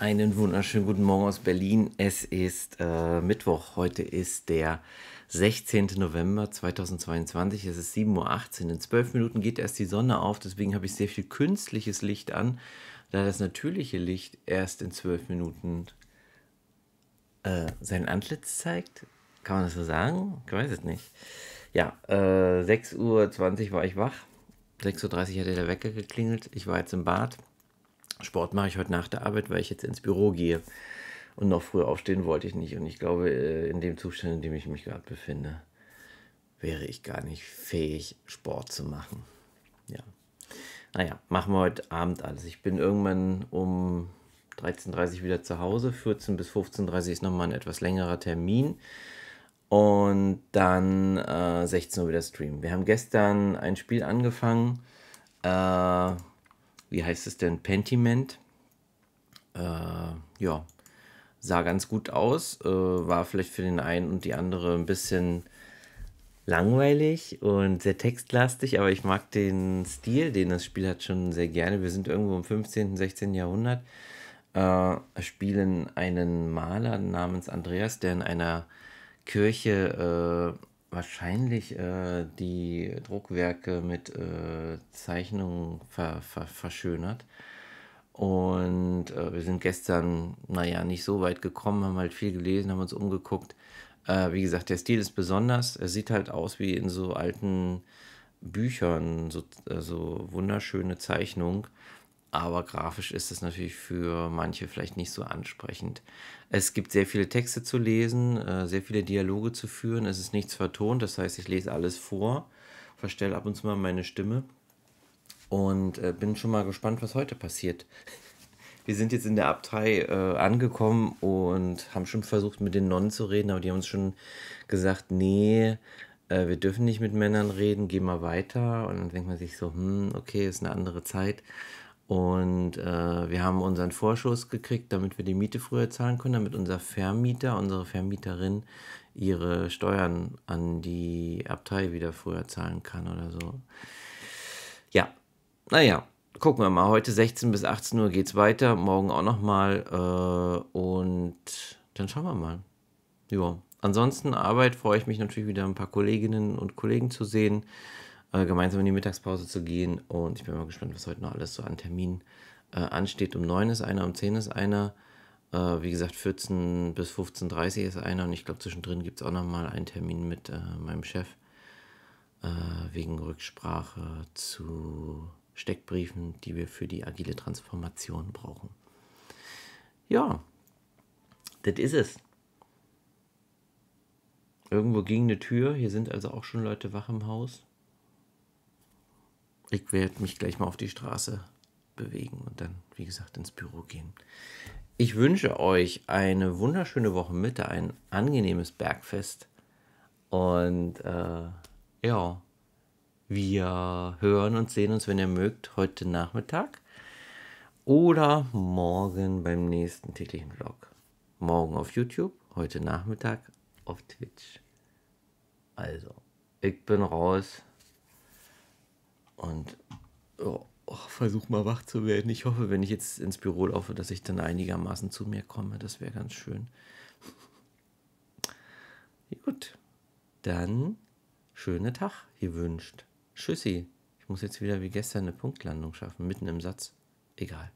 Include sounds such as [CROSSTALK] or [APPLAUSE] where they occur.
Einen wunderschönen guten Morgen aus Berlin. Es ist äh, Mittwoch. Heute ist der 16. November 2022. Es ist 7.18 Uhr. In zwölf Minuten geht erst die Sonne auf. Deswegen habe ich sehr viel künstliches Licht an, da das natürliche Licht erst in zwölf Minuten äh, sein Antlitz zeigt. Kann man das so sagen? Ich weiß es nicht. Ja, äh, 6.20 Uhr war ich wach. 6.30 Uhr hatte der Wecker geklingelt. Ich war jetzt im Bad Sport mache ich heute nach der Arbeit, weil ich jetzt ins Büro gehe. Und noch früher aufstehen wollte ich nicht. Und ich glaube, äh, in dem Zustand, in dem ich mich gerade befinde, wäre ich gar nicht fähig, Sport zu machen. Ja. Naja, machen wir heute Abend alles. Ich bin irgendwann um 13.30 Uhr wieder zu Hause. 14 bis 15.30 Uhr ist nochmal ein etwas längerer Termin. Und dann äh, 16 Uhr wieder streamen. Wir haben gestern ein Spiel angefangen. Äh, wie heißt es denn, Pentiment. Äh, ja, sah ganz gut aus, äh, war vielleicht für den einen und die andere ein bisschen langweilig und sehr textlastig, aber ich mag den Stil, den das Spiel hat, schon sehr gerne. Wir sind irgendwo im 15., 16. Jahrhundert, äh, spielen einen Maler namens Andreas, der in einer Kirche äh, wahrscheinlich äh, die Druckwerke mit äh, Zeichnungen ver, ver, verschönert. Und äh, wir sind gestern, naja, nicht so weit gekommen, haben halt viel gelesen, haben uns umgeguckt. Äh, wie gesagt, der Stil ist besonders. Er sieht halt aus wie in so alten Büchern, so also wunderschöne Zeichnung aber grafisch ist es natürlich für manche vielleicht nicht so ansprechend. Es gibt sehr viele Texte zu lesen, äh, sehr viele Dialoge zu führen. Es ist nichts vertont, das heißt, ich lese alles vor, verstelle ab und zu mal meine Stimme und äh, bin schon mal gespannt, was heute passiert. [LAUGHS] Wir sind jetzt in der Abtei äh, angekommen und haben schon versucht, mit den Nonnen zu reden, aber die haben uns schon gesagt, nee, wir dürfen nicht mit Männern reden, geh mal weiter. Und dann denkt man sich so, hm, okay, ist eine andere Zeit. Und äh, wir haben unseren Vorschuss gekriegt, damit wir die Miete früher zahlen können, damit unser Vermieter, unsere Vermieterin ihre Steuern an die Abtei wieder früher zahlen kann oder so. Ja, naja, gucken wir mal. Heute 16 bis 18 Uhr geht's weiter, morgen auch nochmal. Äh, und dann schauen wir mal. Ja, ansonsten Arbeit freue ich mich natürlich wieder ein paar Kolleginnen und Kollegen zu sehen. Äh, gemeinsam in die Mittagspause zu gehen. Und ich bin mal gespannt, was heute noch alles so an Terminen äh, ansteht. Um 9 ist einer, um 10 ist einer. Äh, wie gesagt, 14 bis 15.30 Uhr ist einer. Und ich glaube, zwischendrin gibt es auch nochmal einen Termin mit äh, meinem Chef äh, wegen Rücksprache zu Steckbriefen, die wir für die agile Transformation brauchen. Ja, das ist es. Irgendwo ging eine Tür. Hier sind also auch schon Leute wach im Haus. Ich werde mich gleich mal auf die Straße bewegen und dann, wie gesagt, ins Büro gehen. Ich wünsche euch eine wunderschöne Woche Mitte, ein angenehmes Bergfest und äh, ja, wir hören und sehen uns, wenn ihr mögt, heute Nachmittag oder morgen beim nächsten täglichen Vlog. Morgen auf YouTube, heute Nachmittag auf Twitch. Also, ich bin raus. Und oh, oh versuche mal wach zu werden. Ich hoffe, wenn ich jetzt ins Büro laufe, dass ich dann einigermaßen zu mir komme. Das wäre ganz schön. Gut, dann schönen Tag gewünscht. Tschüssi. Ich muss jetzt wieder wie gestern eine Punktlandung schaffen, mitten im Satz. Egal.